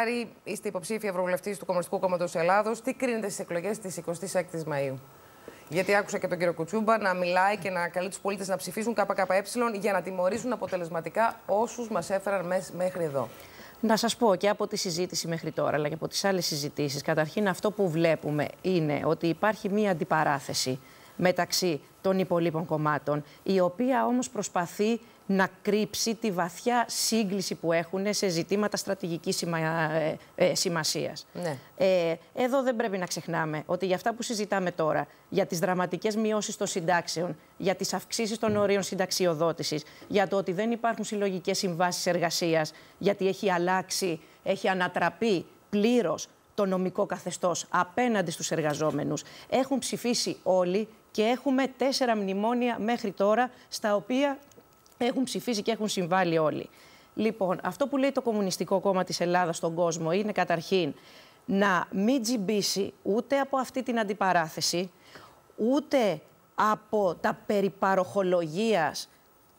Άρη, είστε υποψήφια ευρωβουλευτής του Κομμουνιστικού Κόμματος Ελλάδος. Τι κρίνετε στις εκλογές της 26η Μαου. Γιατί άκουσα και τον κύριο Κουτσούμπα να μιλάει και να καλεί τους πολίτες να ψηφίσουν ΚΚΕ για να τιμωρήσουν αποτελεσματικά όσους μας έφεραν μέχρι εδώ. Να σας πω και από τη συζήτηση μέχρι τώρα, αλλά και από τις άλλες συζητήσεις, καταρχήν αυτό που βλέπουμε είναι ότι υπάρχει μία αντιπαράθεση μεταξύ των υπολείπων κομμάτων, η οποία όμως προσπαθεί να κρύψει τη βαθιά σύγκληση που έχουν σε ζητήματα στρατηγικής σημα... Ε, ε, σημασίας. Ναι. Ε, εδώ δεν πρέπει να ξεχνάμε ότι για αυτά που συζητάμε τώρα, για τις δραματικές μειώσεις των συντάξεων, για τις αυξήσεις των ορίων συνταξιοδότησης, για το ότι δεν υπάρχουν συλλογικές συμβάσεις εργασίας, γιατί έχει αλλάξει, έχει ανατραπεί πλήρως το νομικό καθεστώς απέναντι στους εργαζόμενους. Έχουν ψηφίσει όλοι και έχουμε τέσσερα μνημόνια μέχρι τώρα, στα οποία έχουν ψηφίσει και έχουν συμβάλει όλοι. Λοιπόν, αυτό που λέει το Κομμουνιστικό Κόμμα της Ελλάδας στον κόσμο είναι καταρχήν να μην τζιμπήσει ούτε από αυτή την αντιπαράθεση, ούτε από τα περιπαροχολογίας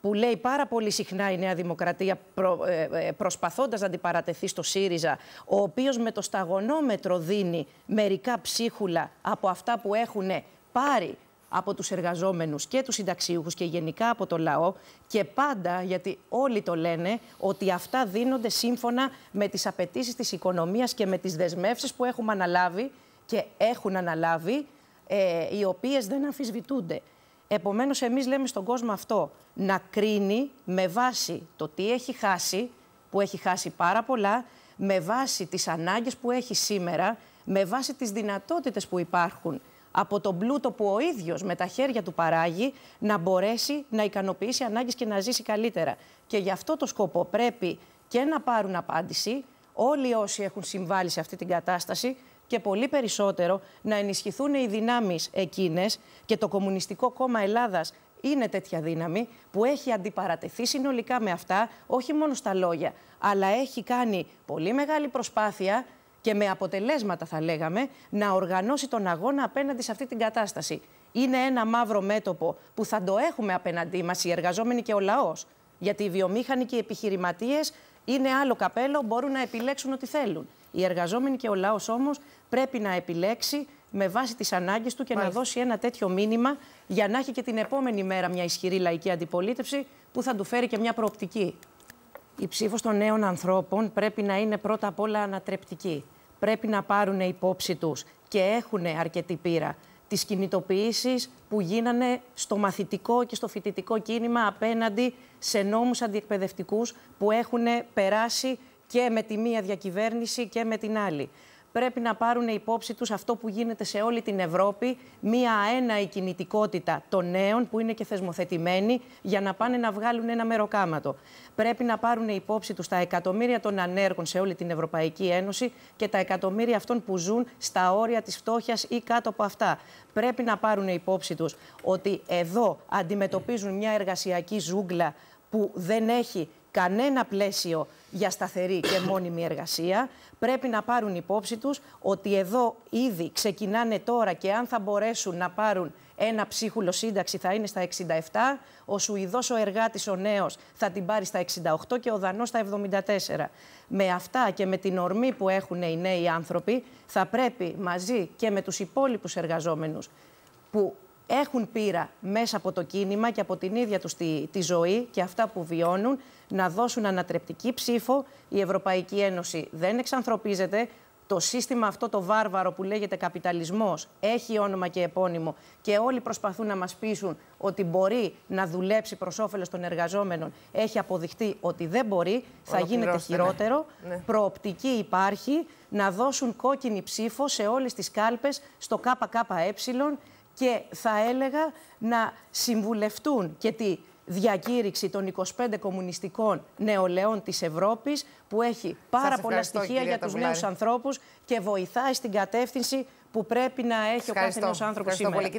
που λέει πάρα πολύ συχνά η Νέα Δημοκρατία προ, ε, ε, προσπαθώντας να αντιπαρατεθεί στο ΣΥΡΙΖΑ, ο οποίος με το σταγονόμετρο δίνει μερικά ψίχουλα από αυτά που έχουν πάρει από τους εργαζόμενους και τους συνταξίουχους και γενικά από το λαό και πάντα, γιατί όλοι το λένε, ότι αυτά δίνονται σύμφωνα με τις απαιτήσεις της οικονομίας και με τις δεσμεύσεις που έχουμε αναλάβει και έχουν αναλάβει, ε, οι οποίες δεν αμφισβητούνται. Επομένως, εμείς λέμε στον κόσμο αυτό, να κρίνει με βάση το τι έχει χάσει, που έχει χάσει πάρα πολλά, με βάση τις ανάγκες που έχει σήμερα, με βάση τις δυνατότητες που υπάρχουν από τον πλούτο που ο ίδιος με τα χέρια του παράγει να μπορέσει να ικανοποιήσει ανάγκες και να ζήσει καλύτερα. Και γι' αυτό το σκοπό πρέπει και να πάρουν απάντηση όλοι όσοι έχουν συμβάλει σε αυτή την κατάσταση και πολύ περισσότερο να ενισχυθούν οι δυνάμεις εκείνες και το Κομμουνιστικό Κόμμα Ελλάδας είναι τέτοια δύναμη που έχει αντιπαρατεθεί συνολικά με αυτά, όχι μόνο στα λόγια, αλλά έχει κάνει πολύ μεγάλη προσπάθεια και με αποτελέσματα, θα λέγαμε, να οργανώσει τον αγώνα απέναντι σε αυτή την κατάσταση. Είναι ένα μαύρο μέτωπο που θα το έχουμε απέναντί μας οι εργαζόμενοι και ο λαός. Γιατί οι βιομήχανοι και οι επιχειρηματίες είναι άλλο καπέλο, μπορούν να επιλέξουν ό,τι θέλουν. Οι εργαζόμενοι και ο λαός όμως πρέπει να επιλέξει με βάση τις ανάγκες του και να δώσει ένα τέτοιο μήνυμα για να έχει και την επόμενη μέρα μια ισχυρή λαϊκή αντιπολίτευση που θα του φέρει και μια προοπτική η ψήφος των νέων ανθρώπων πρέπει να είναι πρώτα απ' όλα ανατρεπτική. Πρέπει να πάρουν υπόψη τους και έχουν αρκετή πείρα τις κινητοποιήσεις που γίνανε στο μαθητικό και στο φοιτητικό κίνημα απέναντι σε νόμους αντιεκπαιδευτικούς που έχουν περάσει και με τη μία διακυβέρνηση και με την άλλη πρέπει να πάρουν υπόψη τους αυτό που γίνεται σε όλη την Ευρώπη, μία αέναη κινητικότητα των νέων που είναι και θεσμοθετημένοι για να πάνε να βγάλουν ένα μεροκάματο. Πρέπει να πάρουν υπόψη τους τα εκατομμύρια των ανέργων σε όλη την Ευρωπαϊκή Ένωση και τα εκατομμύρια αυτών που ζουν στα όρια της φτώχειας ή κάτω από αυτά. Πρέπει να πάρουν υπόψη τους ότι εδώ αντιμετωπίζουν μια εργασιακή ζούγκλα που δεν έχει κανένα πλαίσιο για σταθερή και μόνιμη εργασία. Πρέπει να πάρουν υπόψη τους ότι εδώ ήδη ξεκινάνε τώρα και αν θα μπορέσουν να πάρουν ένα ψίχουλο σύνταξη θα είναι στα 67, ο Σουηδός ο εργάτης ο νέος θα την πάρει στα 68 και ο Δανός στα 74. Με αυτά και με την ορμή που έχουν οι νέοι άνθρωποι θα πρέπει μαζί και με τους υπόλοιπους εργαζόμενους που έχουν πείρα μέσα από το κίνημα και από την ίδια τους τη, ζωή και αυτά που βιώνουν να δώσουν ανατρεπτική ψήφο. Η Ευρωπαϊκή Ένωση δεν εξανθρωπίζεται. Το σύστημα αυτό το βάρβαρο που λέγεται καπιταλισμός έχει όνομα και επώνυμο και όλοι προσπαθούν να μας πείσουν ότι μπορεί να δουλέψει προς όφελος των εργαζόμενων. Έχει αποδειχτεί ότι δεν μπορεί, θα γίνεται ναι. χειρότερο. Ναι. Προοπτική υπάρχει να δώσουν κόκκινη ψήφο σε όλες τις κάλπες στο ΚΚΕ και θα έλεγα να συμβουλευτούν και τη διακήρυξη των 25 κομμουνιστικών νεολαίων της Ευρώπης που έχει πάρα πολλά στοιχεία για τους νέους ανθρώπους και βοηθάει στην κατεύθυνση που πρέπει να έχει ο κάθε νέος άνθρωπος σήμερα.